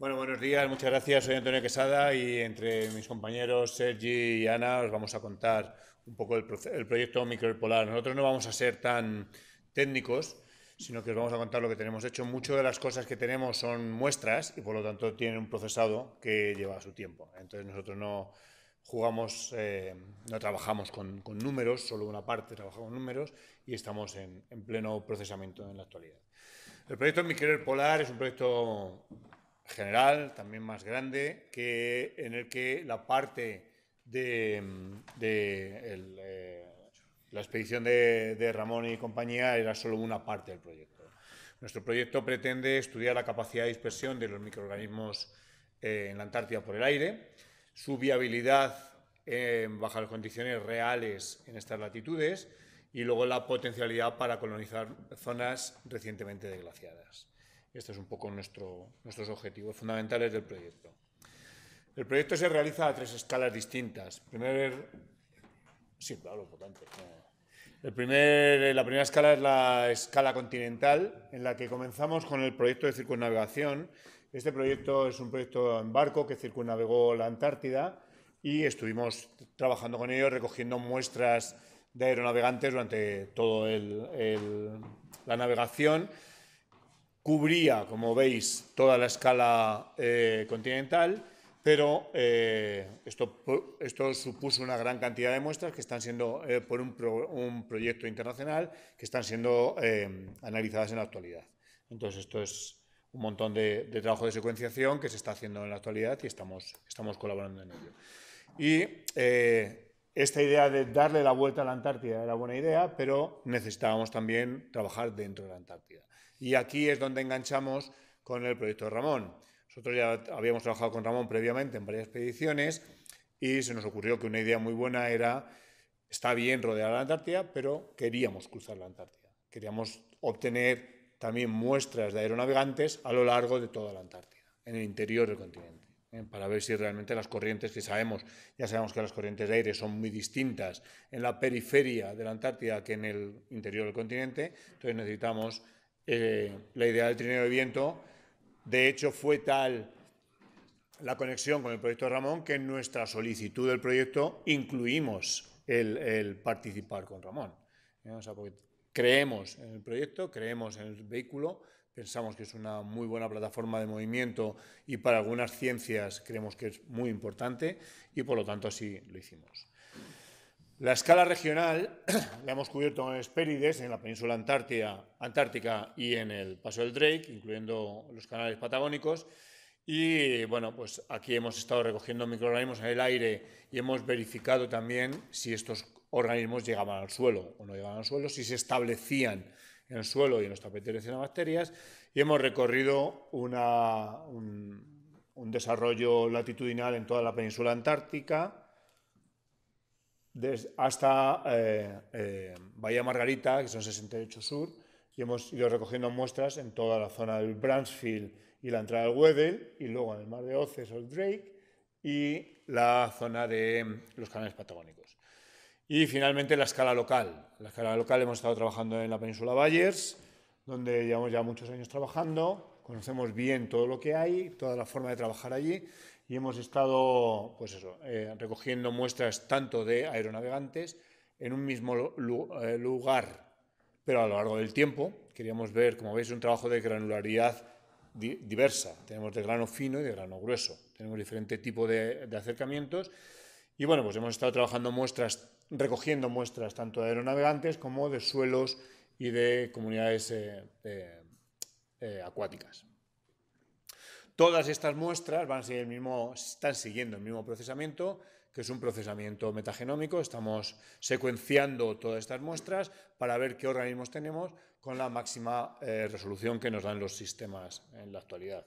Bueno, buenos días, muchas gracias. Soy Antonio Quesada y entre mis compañeros Sergi y Ana os vamos a contar un poco el, proyecto proyecto micropolar. Nosotros no vamos a ser tan técnicos, sino que os vamos a contar lo que tenemos hecho. Muchas de las cosas que tenemos son muestras y por lo tanto tienen un procesado que lleva su tiempo. Entonces nosotros no jugamos, eh, no trabajamos con, números, solo una parte trabajamos con números y estamos en, pleno procesamiento en la actualidad. El proyecto Micropolar Polar es un proyecto general, también más grande, que, en el que la parte de, mm, eh, la expedición de, Ramón y compañía era solo una parte del proyecto. Nuestro proyecto pretende estudiar la capacidad de dispersión de los microorganismos eh, en la Antártida por el aire, su viabilidad eh, bajo las condiciones reales en estas latitudes y luego la potencialidad para colonizar zonas recientemente desglaciadas. Este es un poco nuestros objetivos fundamentales del proyecto. El proyecto se realiza a tres escalas distintas. El primer, eh, la primera escala es la escala continental, en la que comenzamos con el proyecto de circunnavegación. Este proyecto es un proyecto en barco que circunnavegó la Antártida y estuvimos trabajando con ellos recogiendo muestras de aeronavegantes durante toda la navegación cubría, como veis, toda la escala eh, continental, pero eh, esto, supuso una gran cantidad de muestras que están siendo, eh, por un, proyecto internacional, que están siendo analizadas en la actualidad. Entonces, esto es un montón de, trabajo de secuenciación que se está haciendo en la actualidad y estamos colaborando en ello. Y esta idea de darle la vuelta a la Antártida era buena idea, pero necesitábamos también trabajar dentro de la Antártida. Y aquí es donde enganchamos con el proyecto de Ramón. Nosotros ya habíamos trabajado con Ramón previamente en varias expediciones y se nos ocurrió que una idea muy buena era, está bien rodear la Antártida, pero queríamos cruzar la Antártida. Queríamos obtener también muestras de aeronavegantes a lo largo de toda la Antártida, en el interior del continente, ¿eh? para ver si realmente las corrientes que sabemos, ya sabemos que las corrientes de aire son muy distintas en la periferia de la Antártida que en el interior del continente, entonces necesitamos eh, la idea del trineo de viento. De hecho, fue tal la conexión con el proyecto de Ramón que en nuestra solicitud del proyecto incluimos el, participar con Ramón. ¿Eh? creemos en el proyecto, creemos en el vehículo, pensamos que es una muy buena plataforma de movimiento y para algunas ciencias creemos que es muy importante y por lo tanto así lo hicimos. La escala regional la hemos cubierto en Hespérides, en la península Antártica y en el Paso del Drake, incluyendo los canales patagónicos. Y bueno, pues aquí hemos estado recogiendo microorganismos en el aire y hemos verificado también si estos organismos llegaban al suelo o no llegaban al suelo, si se establecían en el suelo y en los tapeteros de bacterias. Y hemos recorrido un desarrollo latitudinal en toda la península Antártica, hasta eh, eh, Bahía Margarita, que son 68 Sur, y hemos ido recogiendo muestras en toda la zona del Bransfield y la entrada del Weddell, y luego en el mar de Oces o Drake, y la zona de em, los canales patagónicos. Y finalmente la escala local. la escala local hemos estado trabajando en la península Bayers, donde llevamos ya muchos años trabajando, conocemos bien todo lo que hay, toda la forma de trabajar allí, y hemos estado pues eh, recogiendo muestras tanto de aeronavegantes en un mismo eh, lugar, pero a lo largo del tiempo. Queríamos ver, como veis, un trabajo de granularidad diversa. Tenemos de grano fino y de grano grueso. Tenemos diferente tipo de, acercamientos. Y bueno, pues hemos estado trabajando muestras, recogiendo muestras tanto de aeronavegantes como de suelos y de comunidades eh, acuáticas. Todas estas muestras van a seguir el mismo, están siguiendo el mismo procesamiento, que es un procesamiento metagenómico. Estamos secuenciando todas estas muestras para ver qué organismos tenemos con la máxima eh, resolución que nos dan los sistemas en la actualidad.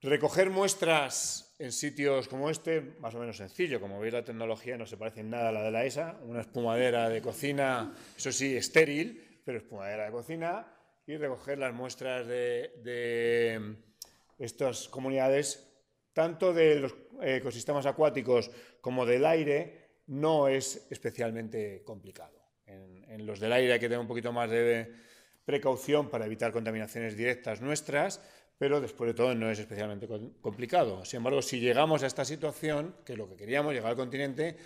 Recoger muestras en sitios como este, más o menos sencillo, como veis la tecnología no se parece en nada a la de la ESA, una espumadera de cocina, eso sí, estéril, pero espumadera de cocina, y recoger las muestras de estas comunidades, tanto de los eh, ecosistemas acuáticos como del aire, no es especialmente complicado. En, los del aire hay que tener un poquito más de precaución para evitar contaminaciones directas nuestras, pero después de todo no es especialmente complicado. Sin embargo, si llegamos a esta situación, que es lo que queríamos, llegar al continente,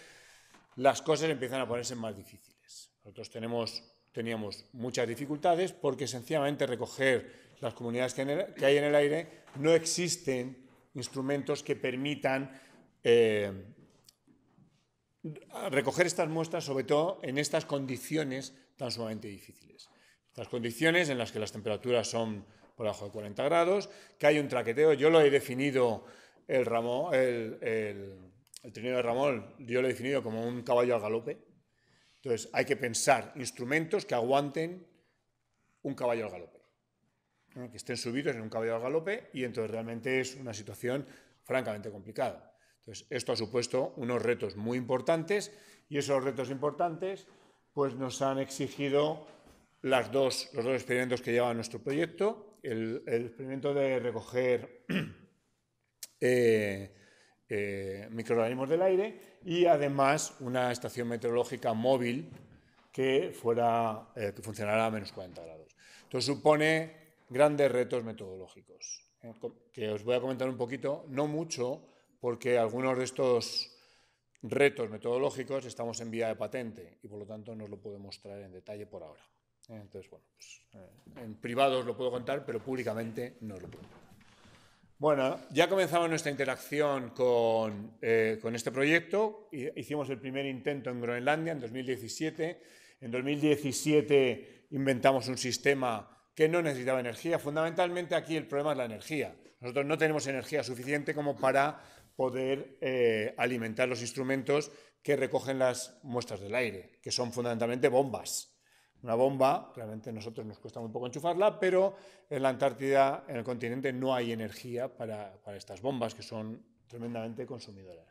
las cosas empiezan a ponerse más difíciles. Nosotros tenemos teníamos muchas dificultades porque sencillamente recoger las comunidades que, hay en el aire no existen instrumentos que permitan eh, recoger estas muestras, sobre todo en estas condiciones tan sumamente difíciles. Estas condiciones en las que las temperaturas son por debajo de 40 grados, que hay un traqueteo, yo lo he definido el, Ramón, el, el trineo de Ramón, yo lo he definido como un caballo al galope, entonces, hay que pensar instrumentos que aguanten un caballo al galope, que estén subidos en un caballo al galope y entonces realmente es una situación francamente complicada. Entonces, esto ha supuesto unos retos muy importantes y esos retos importantes pues, nos han exigido dos, los dos experimentos que lleva nuestro proyecto. El, experimento de recoger eh, eh, microorganismos del aire y además una estación meteorológica móvil que, fuera, eh, que funcionara a menos 40 grados. Esto supone grandes retos metodológicos, eh, que os voy a comentar un poquito, no mucho, porque algunos de estos retos metodológicos estamos en vía de patente y por lo tanto no os lo puedo mostrar en detalle por ahora. Entonces, bueno, pues, en privado os lo puedo contar, pero públicamente no os lo puedo bueno, ya comenzamos nuestra interacción con, eh, este proyecto. Hicimos el primer intento en Groenlandia en 2017. En 2017 inventamos un sistema que no necesitaba energía. Fundamentalmente aquí el problema es la energía. Nosotros no tenemos energía suficiente como para poder eh, alimentar los instrumentos que recogen las muestras del aire, que son fundamentalmente bombas. Una bomba, realmente a nosotros nos cuesta muy poco enchufarla, pero en la Antártida, en el continente, no hay energía para, estas bombas que son tremendamente consumidoras.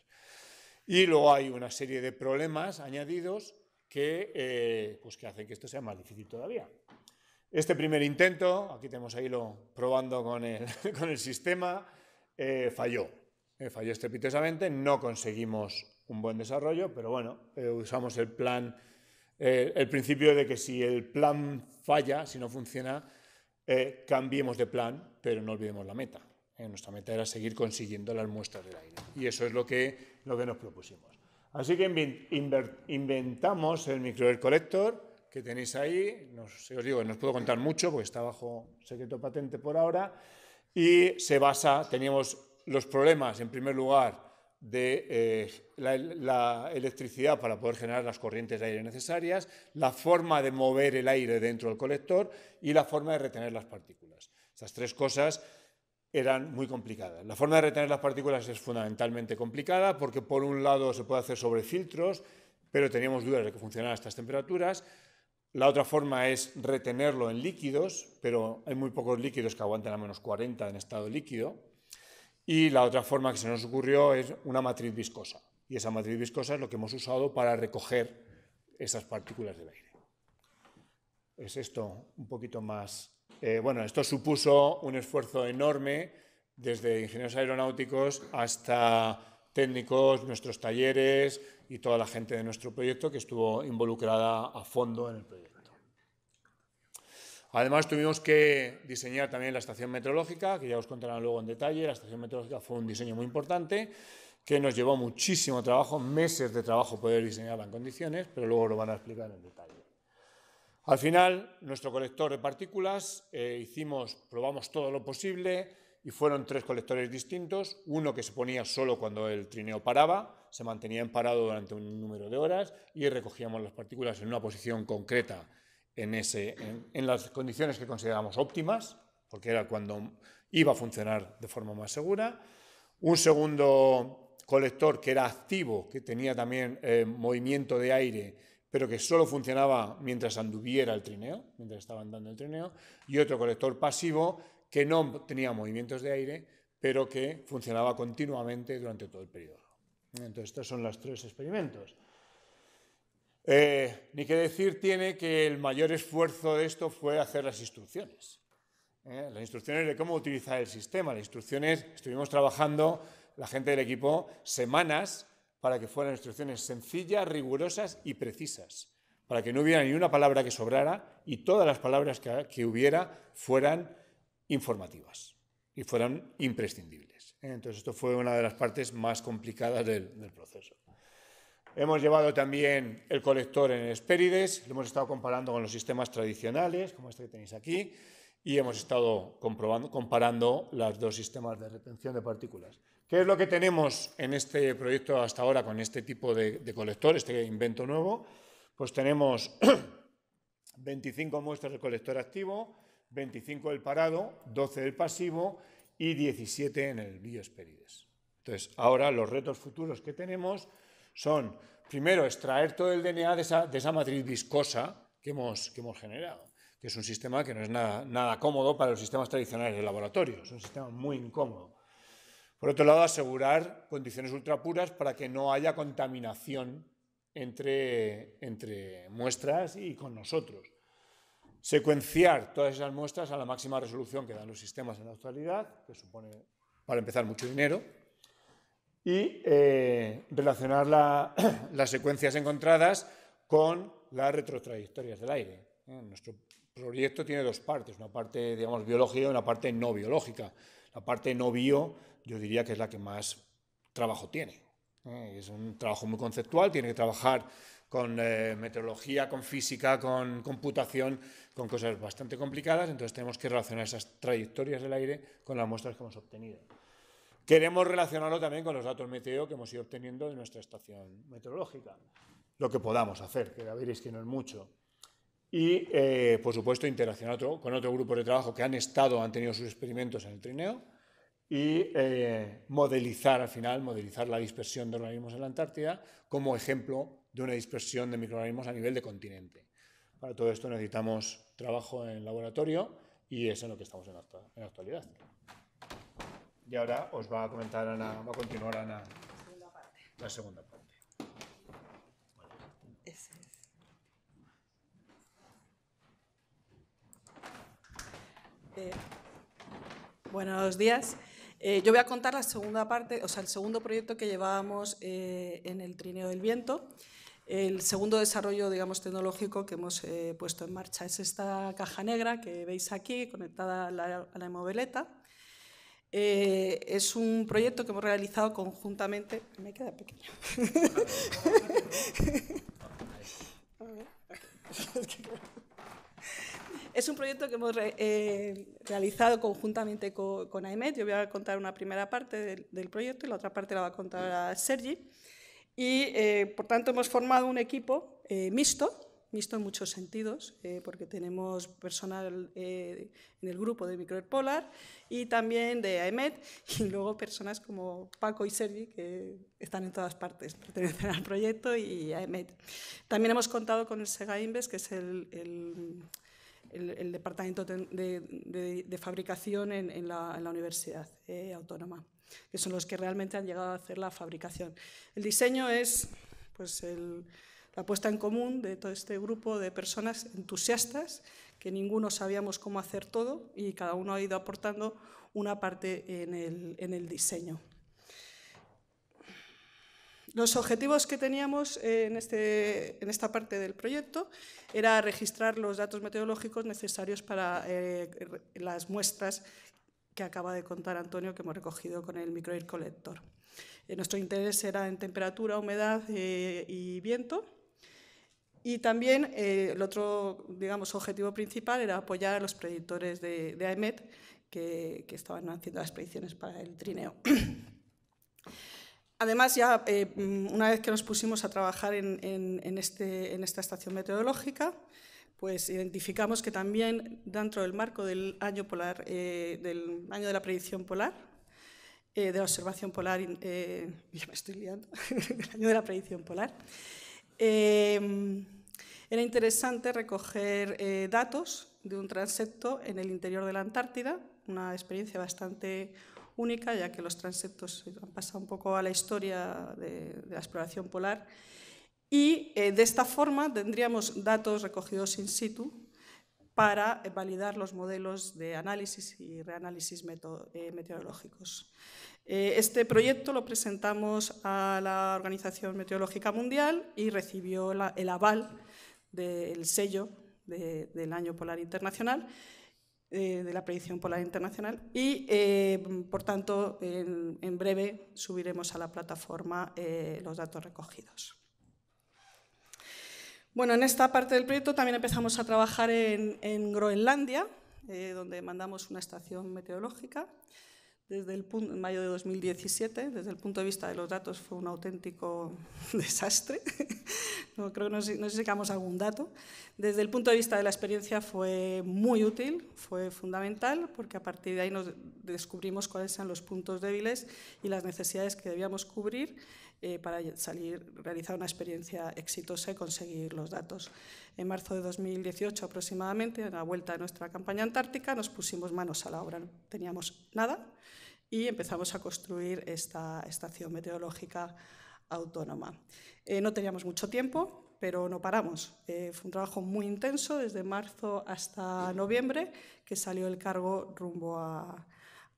Y luego hay una serie de problemas añadidos que, eh, pues que hacen que esto sea más difícil todavía. Este primer intento, aquí tenemos ahí lo probando con el, sistema, eh, falló. Eh, falló estrepitosamente, no conseguimos un buen desarrollo, pero bueno, usamos el plan eh, el principio de que si el plan falla, si no funciona, eh, cambiemos de plan, pero no olvidemos la meta. Eh, nuestra meta era seguir consiguiendo las muestras del aire. Y eso es lo que, lo que nos propusimos. Así que inventamos el microair collector que tenéis ahí. os digo, no os puedo contar mucho porque está bajo secreto patente por ahora. Y se basa, teníamos los problemas, en primer lugar, de eh, la, electricidad para poder generar las corrientes de aire necesarias, la forma de mover el aire dentro del colector y la forma de retener las partículas. Estas tres cosas eran muy complicadas. La forma de retener las partículas es fundamentalmente complicada porque por un lado se puede hacer sobre filtros, pero teníamos dudas de que funcionaran estas temperaturas. La otra forma es retenerlo en líquidos, pero hay muy pocos líquidos que aguanten a menos 40 en estado líquido. Y la otra forma que se nos ocurrió es una matriz viscosa. Y esa matriz viscosa es lo que hemos usado para recoger esas partículas del aire. Es esto un poquito más... Eh, bueno, esto supuso un esfuerzo enorme desde ingenieros aeronáuticos hasta técnicos, nuestros talleres y toda la gente de nuestro proyecto que estuvo involucrada a fondo en el proyecto. Además, tuvimos que diseñar también la estación meteorológica, que ya os contarán luego en detalle. La estación meteorológica fue un diseño muy importante que nos llevó muchísimo trabajo, meses de trabajo poder diseñarla en condiciones, pero luego lo van a explicar en detalle. Al final, nuestro colector de partículas, eh, hicimos, probamos todo lo posible y fueron tres colectores distintos, uno que se ponía solo cuando el trineo paraba, se mantenía en parado durante un número de horas y recogíamos las partículas en una posición concreta en, las condiciones que consideramos óptimas, porque era cuando iba a funcionar de forma más segura. Un segundo colector que era activo, que tenía también eh, movimiento de aire, pero que solo funcionaba mientras anduviera el trineo, mientras estaba andando el trineo. Y otro colector pasivo que no tenía movimientos de aire, pero que funcionaba continuamente durante todo el periodo. Entonces, estos son los tres experimentos. Eh, ni que decir tiene que el mayor esfuerzo de esto fue hacer las instrucciones. ¿eh? las instrucciones de cómo utilizar el sistema. Las instrucciones, estuvimos trabajando, la gente del equipo, semanas para que fueran instrucciones sencillas, rigurosas y precisas. Para que no hubiera ni una palabra que sobrara y todas las palabras que, hubiera fueran informativas y fueran imprescindibles. ¿eh? entonces, esto fue una de las partes más complicadas del proceso. Hemos llevado también el colector en Espérides, lo hemos estado comparando con los sistemas tradicionales, como este que tenéis aquí, y hemos estado comprobando, comparando los dos sistemas de retención de partículas. ¿Qué es lo que tenemos en este proyecto hasta ahora con este tipo de, colector, este invento nuevo? Pues tenemos 25 muestras del colector activo, 25 del parado, 12 del pasivo y 17 en el bioesperides. Entonces, ahora los retos futuros que tenemos son, primero, extraer todo el DNA de esa, de esa matriz viscosa que hemos, que hemos generado, que es un sistema que no es nada, nada cómodo para los sistemas tradicionales de laboratorio, es un sistema muy incómodo. Por otro lado, asegurar condiciones ultrapuras para que no haya contaminación entre, entre muestras y con nosotros. Secuenciar todas esas muestras a la máxima resolución que dan los sistemas en la actualidad, que supone, para empezar, mucho dinero, y eh, relacionar las secuencias encontradas con las retrotrayectorias del aire. Eh, nuestro proyecto tiene dos partes, una parte, digamos, biológica y una parte no biológica. La parte no bio, yo diría que es la que más trabajo tiene. Eh, es un trabajo muy conceptual, tiene que trabajar con meteorología, con física, con computación, con cosas bastante complicadas. Entonces tenemos que relacionar esas trayectorias del aire con las muestras que hemos obtenido. Queremos relacionarlo también con los datos meteo que hemos ido obteniendo de nuestra estación meteorológica, lo que podamos hacer, que ya veréis que no es mucho. Y, eh, por supuesto, interaccionar con otro grupo de trabajo que han estado, han tenido sus experimentos en el trineo y eh, modelizar al final, modelizar la dispersión de organismos en la Antártida como ejemplo de una dispersión de microorganismos a nivel de continente. Para todo esto necesitamos trabajo en laboratorio y es en lo que estamos en la actualidad. Y ahora os va a comentar Ana, va a continuar Ana la segunda parte. Eh, buenos días. Eh, yo voy a contar la segunda parte, o sea, el segundo proyecto que llevábamos eh, en el Trineo del Viento. El segundo desarrollo, digamos, tecnológico que hemos puesto en marcha es esta caja negra que veis aquí, conectada a la, a eh, es un proyecto que hemos realizado conjuntamente. Me es un proyecto que hemos eh, realizado conjuntamente con, con Yo voy a contar una primera parte del, proyecto y la otra parte la va a contar a Sergi. Y, eh, por tanto, hemos formado un equipo mixto visto en muchos sentidos, eh, porque tenemos personal eh, en el grupo de Microair Polar y también de AEMET, y luego personas como Paco y Sergi, que están en todas partes, pertenecen al proyecto y AEMET. También hemos contado con el SEGA Inves, que es el, departamento de, fabricación en, la, Universidad eh, Autónoma, que son los que realmente han llegado a hacer la fabricación. El diseño es pues, el, la puesta en común de todo este grupo de personas entusiastas, que ninguno sabíamos cómo hacer todo y cada uno ha ido aportando una parte en el, diseño. Los objetivos que teníamos este, en, esta parte del proyecto era registrar los datos meteorológicos necesarios para eh, las muestras que acaba de contar Antonio, que hemos recogido con el microair collector. Eh, nuestro interés era en temperatura, humedad eh, y viento, y también eh, el otro, digamos, objetivo principal era apoyar a los predictores de, de AEMET que, estaban haciendo las predicciones para el trineo. Además, ya eh, mm, una vez que nos pusimos a trabajar en, este, en, esta estación meteorológica, pues identificamos que también dentro del marco del año polar, eh, del año de la predicción polar, de la observación polar, eh, ya me estoy liando, el año de la predicción polar, Em, era interesante recoger eh, datos de un transepto en el interior de la Antártida, una experiencia bastante única, ya que los transeptos han pasado un poco a la historia de, la exploración polar. Y eh, de esta forma tendríamos datos recogidos in situ para eh, validar los modelos de análisis y reanálisis eh, meteorológicos. Eh, este proyecto lo presentamos a la Organización Meteorológica Mundial y recibió el aval del sello del Año Polar Internacional de la predicción polar internacional y, por tanto, en, breve subiremos a la plataforma los datos recogidos. Bueno, en esta parte del proyecto también empezamos a trabajar en, Groenlandia, eh, donde mandamos una estación meteorológica. Desde el punto, en mayo de 2017, desde el punto de vista de los datos, fue un auténtico desastre. no, creo que no, sé, si sacamos algún dato. Desde el punto de vista de la experiencia fue muy útil, fue fundamental, porque a partir de ahí nos descubrimos cuáles eran los puntos débiles y las necesidades que debíamos cubrir eh, para salir, realizar una experiencia exitosa y conseguir los datos. En marzo de 2018 aproximadamente, en la vuelta de nuestra campaña antártica, nos pusimos manos a la obra. No teníamos nada y empezamos a construir esta estación meteorológica autónoma. Eh, no teníamos mucho tiempo, pero no paramos. Eh, fue un trabajo muy intenso desde marzo hasta noviembre que salió el cargo rumbo a,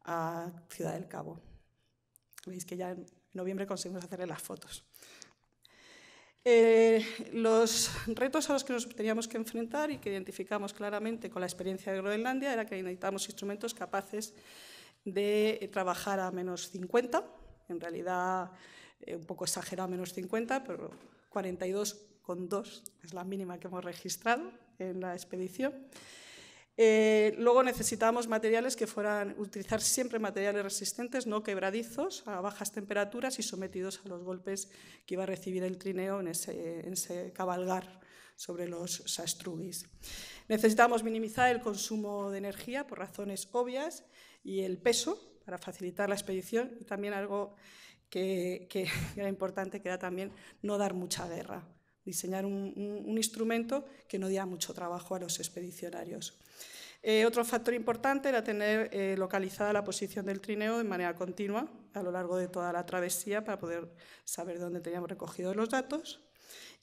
a Ciudad del Cabo. Veis que ya en noviembre conseguimos hacerle las fotos. Eh, los retos a los que nos teníamos que enfrentar y que identificamos claramente con la experiencia de Groenlandia era que necesitábamos instrumentos capaces de trabajar a menos 50, en realidad eh, un poco exagerado menos 50, pero 42,2 es la mínima que hemos registrado en la expedición eh, luego necesitábamos materiales que fueran, utilizar siempre materiales resistentes, no quebradizos, a bajas temperaturas y sometidos a los golpes que iba a recibir el trineo en ese, cabalgar sobre los sastrugis. Necesitábamos minimizar el consumo de energía por razones obvias y el peso para facilitar la expedición y también algo que, era importante, que era también no dar mucha guerra, diseñar un, un instrumento que no diera mucho trabajo a los expedicionarios. Eh, otro factor importante era tener eh, localizada la posición del trineo de manera continua a lo largo de toda la travesía para poder saber dónde teníamos recogido los datos.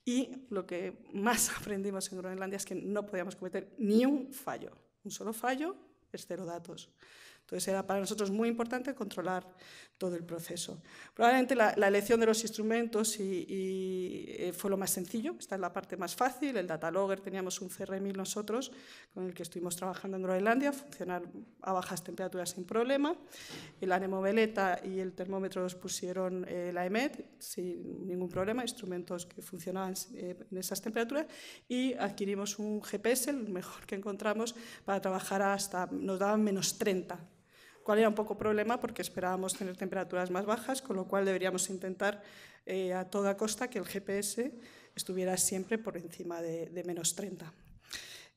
Y lo que más aprendimos en Groenlandia es que no podíamos cometer ni un fallo, un solo fallo es cero datos. Entonces era para nosotros muy importante controlar todo el proceso. Probablemente la, elección de los instrumentos y, eh, fue lo más sencillo, esta es la parte más fácil, el data logger, teníamos un cr nosotros con el que estuvimos trabajando en Groenlandia, funcionar a bajas temperaturas sin problema, el anemoveleta y el termómetro los pusieron eh, la EMET sin ningún problema, instrumentos que funcionaban eh, en esas temperaturas y adquirimos un GPS, el mejor que encontramos, para trabajar hasta, nos daban menos 30 cual era un poco problema porque esperábamos tener temperaturas más bajas, con lo cual deberíamos intentar eh, a toda costa que el GPS estuviera siempre por encima de, menos 30.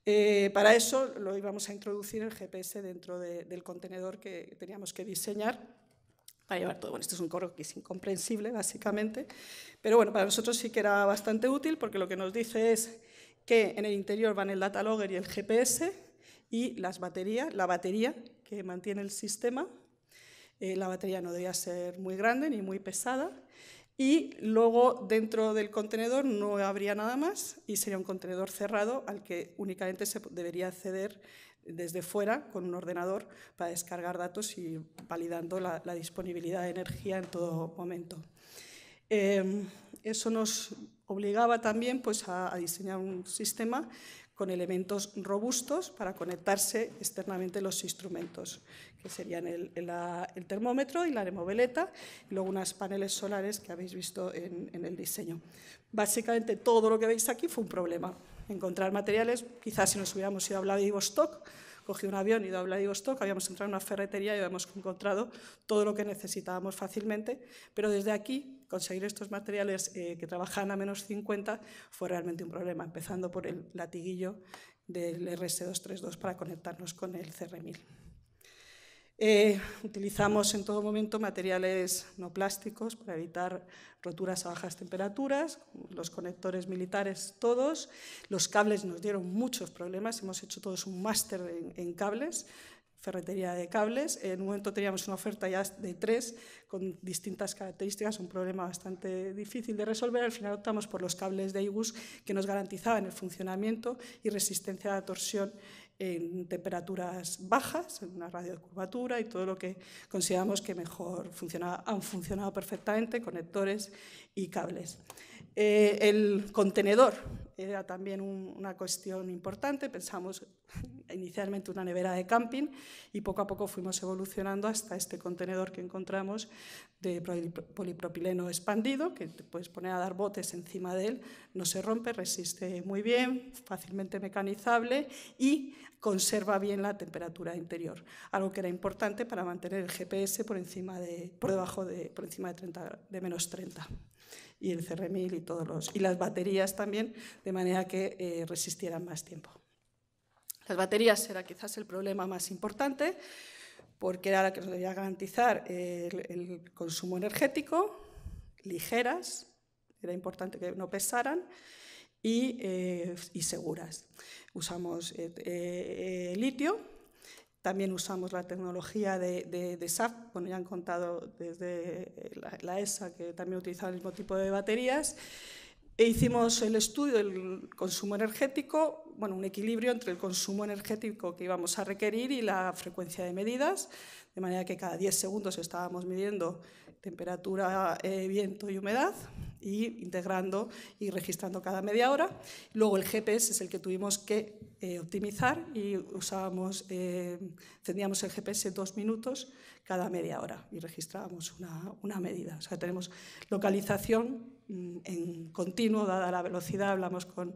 Eh, para eso lo íbamos a introducir el GPS dentro del contenedor que teníamos que diseñar para llevar todo. Bueno, esto es un coro que es incomprensible, básicamente, pero bueno, para nosotros sí que era bastante útil porque lo que nos dice es que en el interior van el data logger y el GPS y las baterías, la batería que mantiene el sistema. Eh, la batería no debía ser muy grande ni muy pesada. Y luego dentro del contenedor no habría nada más y sería un contenedor cerrado al que únicamente se debería acceder desde fuera con un ordenador para descargar datos y validando la, disponibilidad de energía en todo momento. Eh, eso nos obligaba también pues, a diseñar un sistema con elementos robustos para conectarse externamente los instrumentos, que serían el, termómetro y la removeleta, y luego unas paneles solares que habéis visto en, el diseño. Básicamente todo lo que veis aquí fue un problema. Encontrar materiales, quizás si nos hubiéramos ido a Vladivostok, cogido un avión, ido a Vladivostok, habíamos entrado en una ferretería y habíamos encontrado todo lo que necesitábamos fácilmente, pero desde aquí conseguir estos materiales eh, que trabajan a menos 50 fue realmente un problema, empezando por el latiguillo del RS232 para conectarnos con el CR1000. Eh, utilizamos en todo momento materiales no plásticos para evitar roturas a bajas temperaturas, los conectores militares todos, los cables nos dieron muchos problemas, hemos hecho todos un máster en cables, ferretería de cables. En un momento teníamos una oferta ya de tres con distintas características, un problema bastante difícil de resolver. Al final optamos por los cables de IGUS que nos garantizaban el funcionamiento y resistencia a la torsión en temperaturas bajas, en una radio de curvatura y todo lo que consideramos que mejor han funcionado perfectamente, conectores y cables. Eh, el contenedor era también una cuestión importante. Pensamos inicialmente una nevera de camping y poco a poco fuimos evolucionando hasta este contenedor que encontramos de polipropileno expandido, que te puedes poner a dar botes encima de él, no se rompe, resiste muy bien, fácilmente mecanizable y conserva bien la temperatura interior, algo que era importante para mantener el GPS por, encima de, por debajo de, por encima de, 30, de menos 30 y el CR1000 y, todos los, y las baterías también, de manera que eh, resistieran más tiempo. Las baterías era quizás el problema más importante, porque era la que nos debía garantizar el, consumo energético, ligeras, era importante que no pesaran, y, eh, y seguras. Usamos eh, litio, también usamos la tecnología de, de, de SAF, ya han contado desde la, ESA e que también utilizaba el mismo tipo de baterías. E hicimos el estudio del consumo energético, bueno, un equilibrio entre el consumo energético que íbamos a requerir y la frecuencia de medidas, de manera que cada 10 segundos estábamos midiendo temperatura, eh, viento y humedad integrando y registrando cada media hora. Luego el GPS es el que tuvimos que eh, optimizar y usábamos, eh, el GPS dos minutos cada media hora y registrábamos una, medida. O sea, tenemos localización mm, en continuo, dada la velocidad, hablamos con,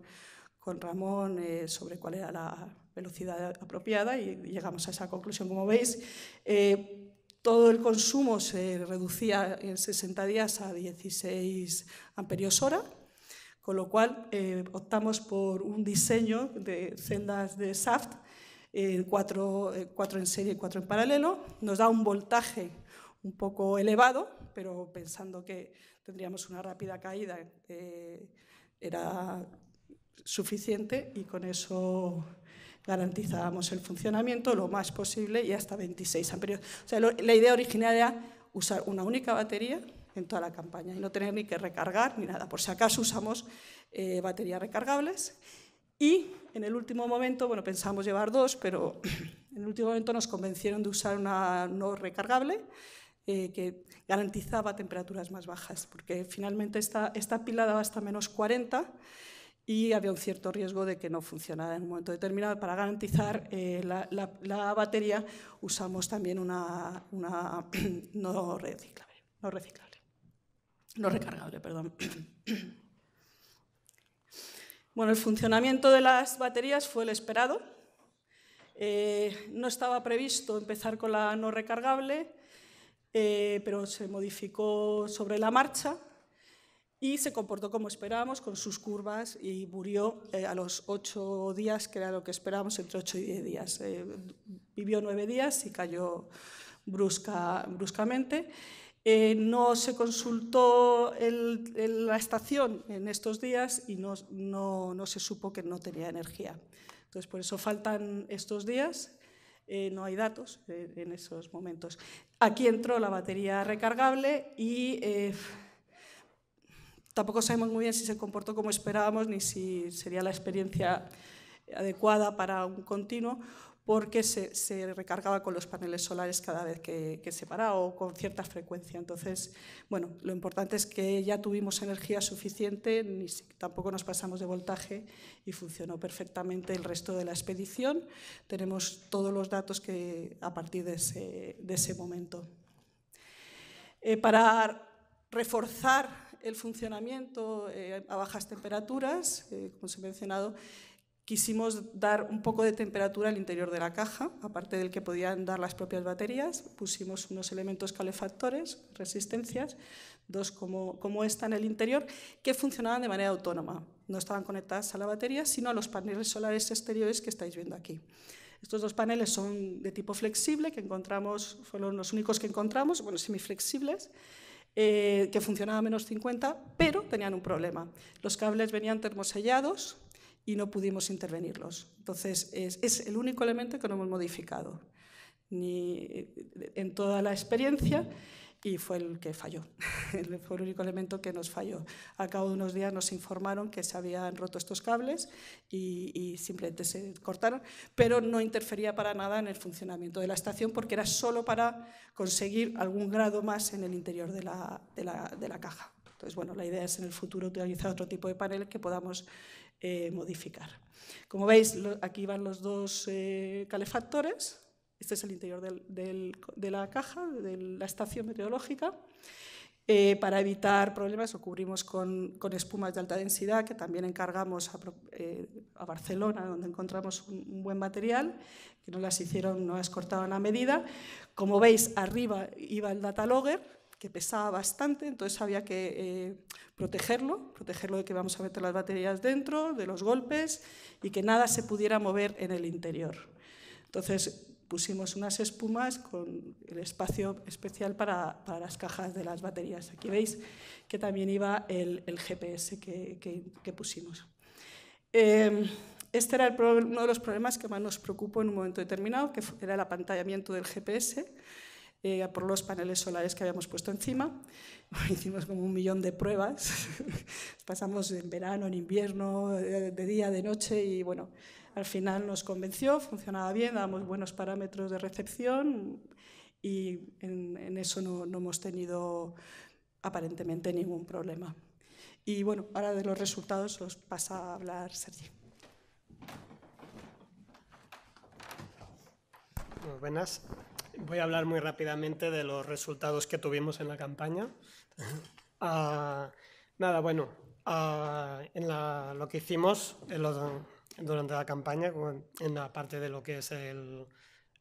con Ramón eh, sobre cuál era la velocidad apropiada y llegamos a esa conclusión, como veis eh, todo el consumo se reducía en 60 días a 16 amperios hora, con lo cual eh, optamos por un diseño de celdas de SAFT, eh, eh, cuatro, en serie y cuatro en paralelo. Nos da un voltaje un poco elevado, pero pensando que tendríamos una rápida caída era suficiente y con eso garantizábamos el funcionamiento lo más posible y hasta 26 amperios. O sea, la idea original era usar una única batería en toda la campaña y no tener ni que recargar ni nada. Por si acaso usamos eh, baterías recargables. Y en el último momento, bueno, pensamos llevar dos, pero en el último momento nos convencieron de usar una no recargable eh, que garantizaba temperaturas más bajas, porque finalmente esta, esta pila daba hasta menos 40 y había un cierto riesgo de que no funcionara en un momento determinado. Para garantizar eh, la, batería usamos también una, no, reciclable, no recargable, perdón. Bueno, el funcionamiento de las baterías fue el esperado. Eh, no estaba previsto empezar con la no recargable, eh, pero se modificó sobre la marcha y se comportó como esperábamos con sus curvas y murió eh, a los ocho días, que era lo que esperábamos, entre ocho y diez días. Eh, vivió nueve días y cayó brusca, bruscamente. Eh, no se consultó la estación en estos días y no, no, no, se supo que no tenía energía. Entonces, por eso faltan estos días, no hay datos en esos momentos. Aquí entró la batería recargable y tampoco sabemos muy bien si se comportó como esperábamos ni si sería la experiencia adecuada para un continuo, porque se, recargaba con los paneles solares cada vez que, se paraba o con cierta frecuencia. Entonces, bueno, lo importante es que ya tuvimos energía suficiente, ni tampoco nos pasamos de voltaje y funcionó perfectamente el resto de la expedición. Tenemos todos los datos que a partir de ese, momento. Eh, para reforzar el funcionamiento eh, a bajas temperaturas, eh, como os he mencionado, quisimos dar un poco de temperatura al interior de la caja, aparte del que podían dar las propias baterías, pusimos unos elementos calefactores, resistencias, dos como, como esta en el interior, que funcionaban de manera autónoma. No estaban conectadas a la batería, sino a los paneles solares exteriores que estáis viendo aquí. Estos dos paneles son de tipo flexible, que encontramos, fueron los únicos que encontramos, bueno, semiflexibles, eh, que funcionaba a menos 50, pero tenían un problema. Los cables venían termosellados y no pudimos intervenirlos. Entonces, es, es el único elemento que no hemos modificado ni eh, en toda la experiencia y fue el que falló. fue el único elemento que nos falló. Al cabo de unos días nos informaron que se habían roto estos cables y, simplemente se cortaron, pero no interfería para nada en el funcionamiento de la estación porque era solo para conseguir algún grado más en el interior de la, de la, de la caja. Entonces, bueno, la idea es en el futuro utilizar otro tipo de panel que podamos eh, modificar. Como veis, aquí van los dos eh, calefactores este es el interior de la caja, de la estación meteorológica. Eh, para evitar problemas, lo cubrimos con, espumas de alta densidad, que también encargamos a, eh, Barcelona, donde encontramos un, buen material, que nos las hicieron, no las cortaron a medida. Como veis, arriba iba el data logger, que pesaba bastante, entonces había que eh, protegerlo, protegerlo de que vamos a meter las baterías dentro, de los golpes, y que nada se pudiera mover en el interior. Entonces, pusimos unas espumas con el espacio especial para, para, las cajas de las baterías. Aquí veis que también iba el, GPS que, que, pusimos. Em, este era uno de los problemas que más nos preocupó en un momento determinado, que era el apantallamiento del GPS. Eh, por los paneles solares que habíamos puesto encima. Hicimos como un millón de pruebas. Pasamos en verano, en invierno, eh, de día, de noche y bueno, al final nos convenció, funcionaba bien, damos buenos parámetros de recepción y en, eso no, hemos tenido aparentemente ningún problema. Y bueno, ahora de los resultados os pasa a hablar Sergi. Muy buenas. Voy a hablar muy rápidamente de los resultados que tuvimos en la campaña. Ah, nada, bueno, ah, en lo que hicimos, en los, durante la campaña en la parte de lo que es eh,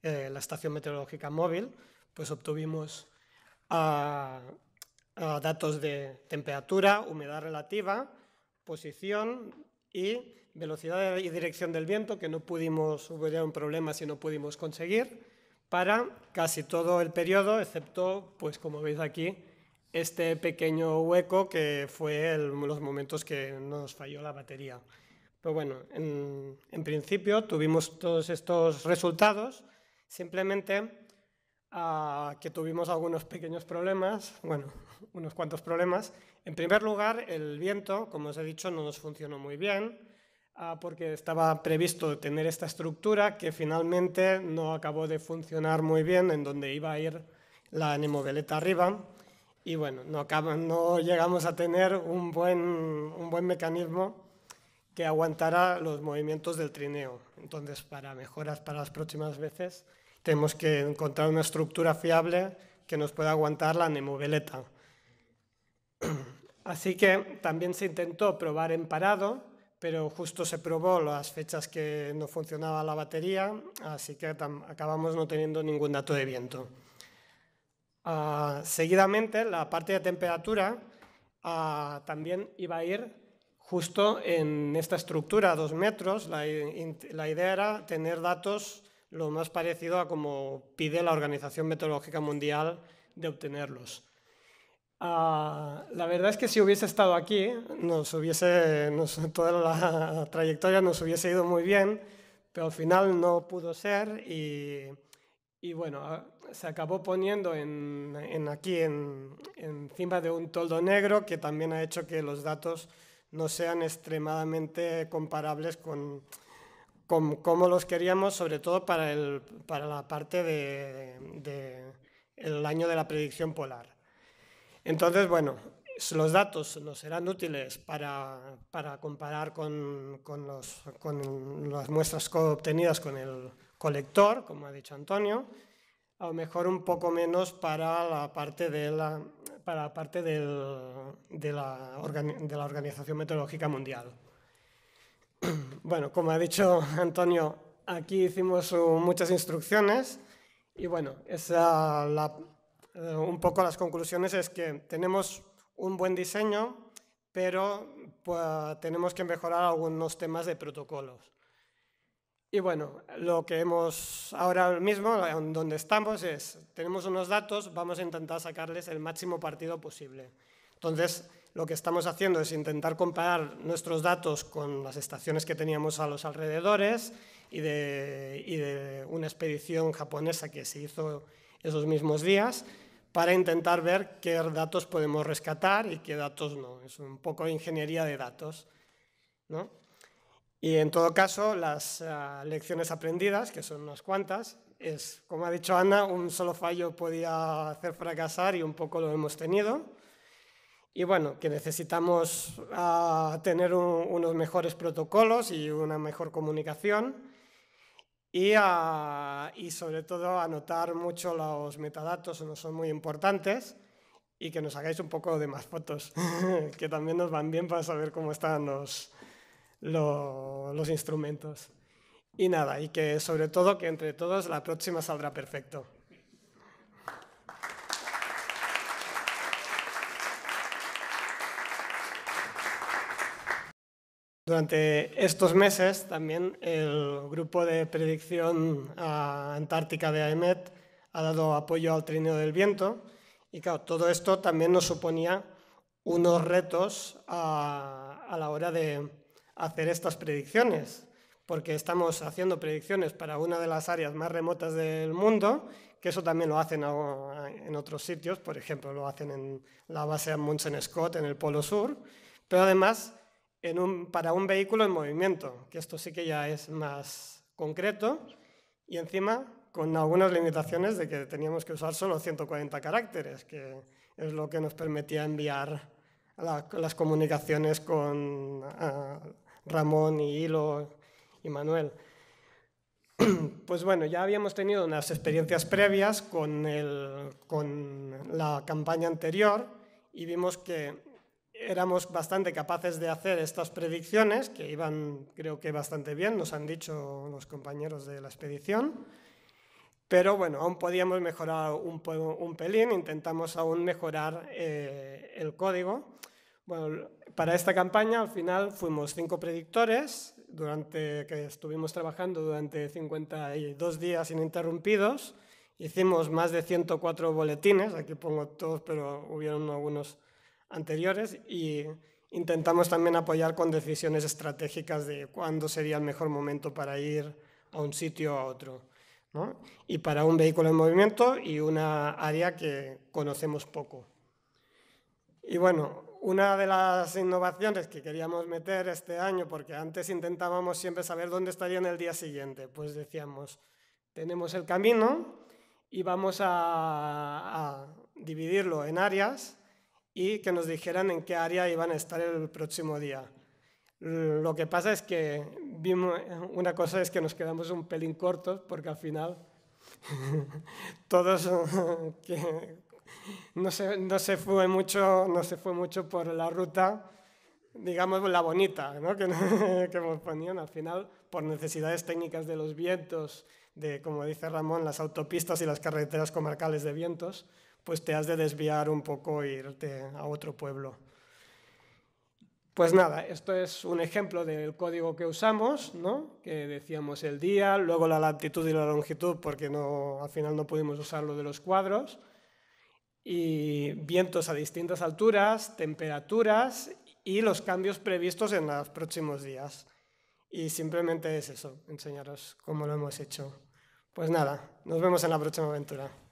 la estación meteorológica móvil, pues obtuvimos ah, ah, datos de temperatura, humedad relativa, posición y velocidad y dirección del viento, que no pudimos, hubo ya un problema si no pudimos conseguir, para casi todo el periodo, excepto, pues como veis aquí, este pequeño hueco que fue los momentos que nos falló la batería. Pero bueno, en, principio tuvimos todos estos resultados, simplemente ah, que tuvimos algunos pequeños problemas, bueno, unos cuantos problemas. En primer lugar, el viento, como os he dicho, no nos funcionó muy bien ah, porque estaba previsto tener esta estructura que finalmente no acabó de funcionar muy bien en donde iba a ir la anemoveleta arriba y bueno, no, no llegamos a tener un buen, un buen mecanismo que aguantara los movimientos del trineo. Entonces, para mejoras para las próximas veces, tenemos que encontrar una estructura fiable que nos pueda aguantar la nemoveleta. Así que también se intentó probar en parado, pero justo se probó las fechas que no funcionaba la batería, así que acabamos no teniendo ningún dato de viento. Ah, seguidamente, la parte de temperatura ah, también iba a ir justo en esta estructura a dos metros, la, idea era tener datos lo más parecido a como pide la Organización Meteorológica Mundial de obtenerlos. Ah, la verdad es que si hubiese estado aquí, nos hubiese, toda la trayectoria nos hubiese ido muy bien, pero al final no pudo ser y, bueno, ah, se acabó poniendo en aquí en, encima de un toldo negro que también ha hecho que los datos no sean extremadamente comparables con, cómo los queríamos, sobre todo para, el, para la parte del de, año de la predicción polar. Entonces, bueno, los datos nos serán útiles para, comparar con, los, con, las muestras obtenidas con el colector, como ha dicho Antonio, a lo mejor un poco menos para la parte de la para parte de, la Organización Meteorológica Mundial. Bueno, como ha dicho Antonio, aquí hicimos muchas instrucciones y bueno, eh, un poco las conclusiones es que tenemos un buen diseño, pero pues, tenemos que mejorar algunos temas de protocolos. Y bueno, lo que hemos ahora mismo, eh, donde estamos, es, tenemos unos datos, vamos a intentar sacarles el máximo partido posible. Entonces, lo que estamos haciendo es intentar comparar nuestros datos con las estaciones que teníamos a los alrededores y de, de una expedición japonesa que se hizo esos mismos días para intentar ver qué datos podemos rescatar y qué datos no. Es un poco ingeniería de datos. ¿no? Y en todo caso, las ah, lecciones aprendidas, que son unas cuantas, es, como ha dicho Ana, un solo fallo podía hacer fracasar y un poco lo hemos tenido. Y bueno, que necesitamos ah, tener unos mejores protocolos y una mejor comunicación. Y, ah, y, sobre todo anotar mucho los metadatos, no son muy importantes, y que nos hagáis un poco de más fotos, que también nos van bien para saber cómo están los, los instrumentos. Y nada, y que sobre todo que entre todos la próxima saldrá perfecto. Durante estos meses también el grupo de predicción ah, antártica de AEMET ha dado apoyo al trineo del viento y claro, todo esto también nos suponía unos retos a, ah, a la hora de, hacer estas predicciones, porque estamos haciendo predicciones para una de las áreas más remotas del mundo, que eso también lo hacen en otros sitios, por ejemplo, lo hacen en la base Amundsen Scott en el Polo Sur, pero además en un, para un vehículo en movimiento, que esto sí que ya es más concreto, y encima con algunas limitaciones de que teníamos que usar solo 140 caracteres, que es lo que nos permitía enviar las, comunicaciones con ah, Ramón y Hilo y Manuel. Pues bueno, ya habíamos tenido unas experiencias previas con, con la campaña anterior y vimos que éramos bastante capaces de hacer estas predicciones, que iban creo que bastante bien, nos han dicho los compañeros de la expedición. Pero bueno, aún podíamos mejorar un, un pelín, intentamos aún mejorar eh, el código. Bueno, para esta campaña, al final, fuimos cinco predictores durante, que estuvimos trabajando durante 52 días ininterrumpidos. Hicimos más de 104 boletines, aquí pongo todos, pero hubieron algunos anteriores, y intentamos también apoyar con decisiones estratégicas de cuándo sería el mejor momento para ir a un sitio o a otro. ¿no? Y para un vehículo en movimiento y una área que conocemos poco. Y bueno, una de las innovaciones que queríamos meter este año, porque antes intentábamos siempre saber dónde estarían el día siguiente, pues decíamos, tenemos el camino y vamos a, a dividirlo en áreas y que nos dijeran en qué área iban a estar el próximo día. Lo que pasa es que vimos, una cosa es que nos quedamos un pelín cortos porque al final todos que, no, se, no, se fue mucho, no se fue mucho por la ruta, digamos, la bonita, ¿no? que, que nos ponían al final, por necesidades técnicas de los vientos, de, como dice Ramón, las autopistas y las carreteras comarcales de vientos, pues te has de desviar un poco e irte a otro pueblo. Pues nada, esto es un ejemplo del código que usamos, ¿no? que decíamos el día, luego la latitud y la longitud, porque al final no pudimos usar lo de los cuadros, y vientos a distintas alturas, temperaturas y los cambios previstos en los próximos días. Y simplemente es eso, enseñaros cómo lo hemos hecho. Pues nada, nos vemos en la próxima aventura.